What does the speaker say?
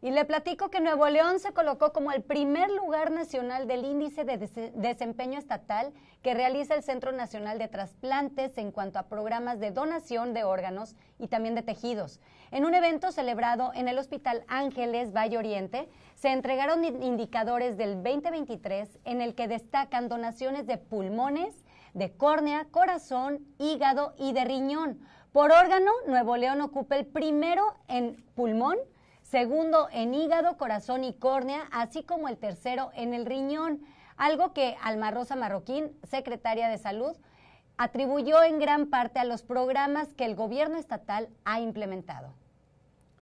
Y le platico que Nuevo León se colocó como el primer lugar nacional del índice de desempeño estatal que realiza el Centro Nacional de Trasplantes en cuanto a programas de donación de órganos y también de tejidos. En un evento celebrado en el Hospital Ángeles Valle Oriente, se entregaron indicadores del 2023 en el que destacan donaciones de pulmones, de córnea, corazón, hígado y de riñón. Por órgano, Nuevo León ocupa el primero en pulmón, segundo en hígado, corazón y córnea, así como el tercero en el riñón, algo que Alma Rosa Marroquín, secretaria de Salud, atribuyó en gran parte a los programas que el gobierno estatal ha implementado.